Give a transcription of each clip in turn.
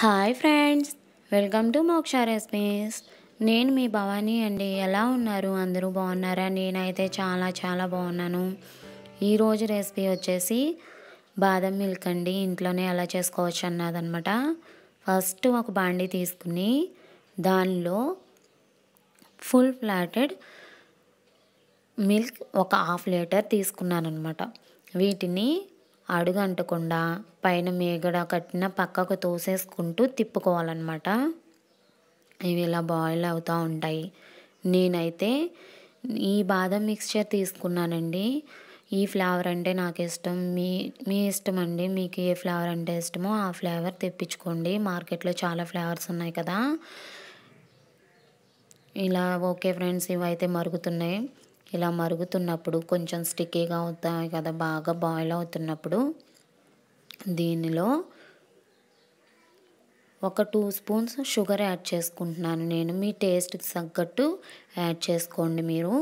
hi friends welcome to Moksha recipes నేను మీ భవానీ అండి ఎలా ఉన్నారు అందరూ బాగున్నారా నేనైతే చాలా చాలా బాగున్నాను ఈరోజు రెసిపీ వచ్చేసి బాదం మిల్క్ అండి ఇంట్లోనే ఎలా చేసుకోవచ్చు అన్నదనమాట ఫస్ట్ ఒక బాండి తీసుకుని దానిలో ఫుల్ ఫ్లాటెడ్ మిల్క్ ఒక హాఫ్ లీటర్ తీసుకున్నాను అనమాట వీటిని అడుగు అంటకుండా పైన మీగడ కట్టిన పక్కకు తోసేసుకుంటూ తిప్పుకోవాలన్నమాట ఇవి ఇలా బాయిల్ అవుతూ ఉంటాయి నేనైతే ఈ బాదం మిక్స్చర్ తీసుకున్నానండి ఈ ఫ్లేవర్ అంటే నాకు ఇష్టం మీ మీ ఇష్టం అండి మీకు ఏ ఫ్లేవర్ అంటే ఇష్టమో ఆ ఫ్లేవర్ తెప్పించుకోండి మార్కెట్లో చాలా ఫ్లేవర్స్ ఉన్నాయి కదా ఇలా ఓకే ఫ్రెండ్స్ ఇవైతే మరుగుతున్నాయి ఇలా మరుగుతున్నప్పుడు కొంచెం స్టిక్కీగా అవుతాయి కదా బాగా బాయిల్ అవుతున్నప్పుడు దీనిలో ఒక టూ స్పూన్స్ షుగర్ యాడ్ చేసుకుంటున్నాను నేను మీ టేస్ట్కి తగ్గట్టు యాడ్ చేసుకోండి మీరు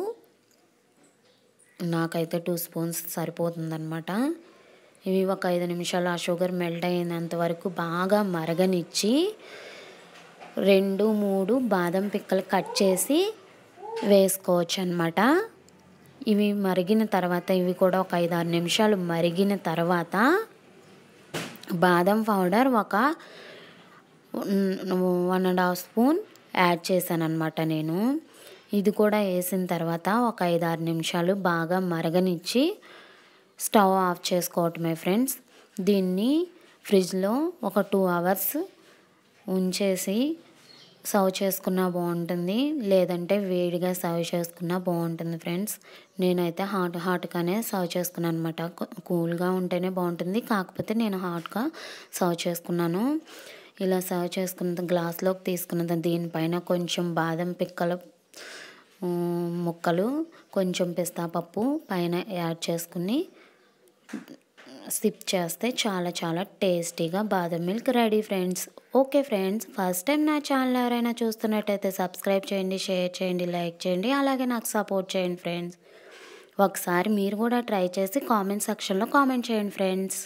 నాకైతే టూ స్పూన్స్ సరిపోతుందనమాట ఇవి ఒక ఐదు నిమిషాలు ఆ షుగర్ మెల్ట్ అయినంత వరకు బాగా మరగనిచ్చి రెండు మూడు బాదం పిక్కలు కట్ చేసి వేసుకోవచ్చు అనమాట ఇవి మరిగిన తర్వాత ఇవి కూడా ఒక ఐదు ఆరు నిమిషాలు మరిగిన తర్వాత బాదం పౌడర్ ఒక one and half spoon add చేశాను అనమాట నేను ఇది కూడా వేసిన తర్వాత ఒక ఐదు ఆరు నిమిషాలు బాగా మరగనిచ్చి స్టవ్ ఆఫ్ చేసుకోవటమే ఫ్రెండ్స్ దీన్ని ఫ్రిడ్జ్లో ఒక టూ అవర్స్ ఉంచేసి సర్వ్ చేసుకున్నా బాగుంటుంది లేదంటే వేడిగా సర్వ్ చేసుకున్నా బాగుంటుంది ఫ్రెండ్స్ నేనైతే హాట్ హాట్గానే సర్వ్ చేసుకున్నాను అనమాట కూల్గా ఉంటేనే బాగుంటుంది కాకపోతే నేను హాట్గా సర్వ్ చేసుకున్నాను ఇలా సర్వ్ చేసుకున్న గ్లాస్లోకి తీసుకున్న దీనిపైన కొంచెం బాదం పిక్కలు ముక్కలు కొంచెం పిస్తాపప్పు పైన యాడ్ చేసుకుని సిప్ చేస్తే చాలా చాలా టేస్టీగా బాదం milk ready friends okay friends first time నా ఛానల్ ఎవరైనా చూస్తున్నట్టయితే సబ్స్క్రైబ్ చేయండి షేర్ చేయండి లైక్ చేయండి అలాగే నాకు సపోర్ట్ చేయండి ఫ్రెండ్స్ ఒకసారి మీరు కూడా ట్రై చేసి కామెంట్ సెక్షన్లో కామెంట్ చేయండి ఫ్రెండ్స్